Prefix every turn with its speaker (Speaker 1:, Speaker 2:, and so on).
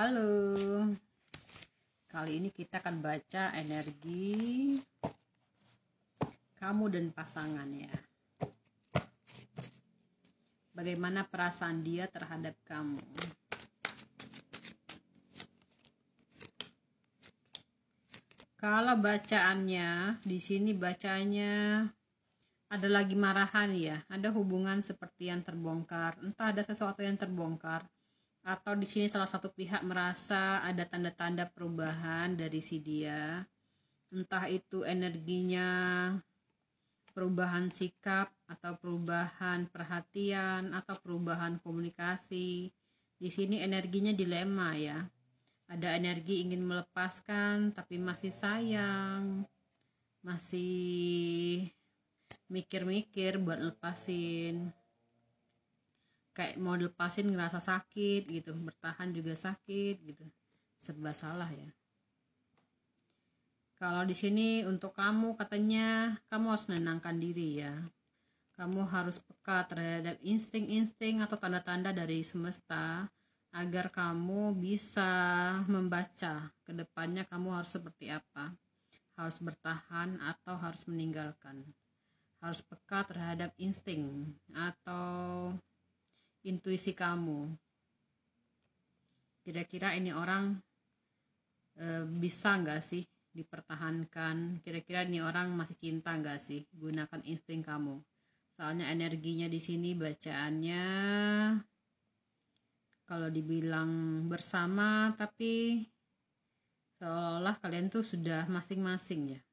Speaker 1: Halo. Kali ini kita akan baca energi kamu dan pasangan ya. Bagaimana perasaan dia terhadap kamu? Kalau bacaannya di sini bacanya ada lagi marahan ya, ada hubungan seperti yang terbongkar, entah ada sesuatu yang terbongkar atau di sini salah satu pihak merasa ada tanda-tanda perubahan dari si dia entah itu energinya perubahan sikap atau perubahan perhatian atau perubahan komunikasi di sini energinya dilema ya ada energi ingin melepaskan tapi masih sayang masih mikir-mikir buat lepasin kayak mau lepasin ngerasa sakit gitu bertahan juga sakit gitu serba salah ya kalau di sini untuk kamu katanya kamu harus menenangkan diri ya kamu harus peka terhadap insting-insting atau tanda-tanda dari semesta agar kamu bisa membaca kedepannya kamu harus seperti apa harus bertahan atau harus meninggalkan harus peka terhadap insting atau intuisi kamu. Kira-kira ini orang e, bisa nggak sih dipertahankan? Kira-kira ini orang masih cinta nggak sih? Gunakan insting kamu. Soalnya energinya di sini bacaannya kalau dibilang bersama tapi seolah kalian tuh sudah masing-masing ya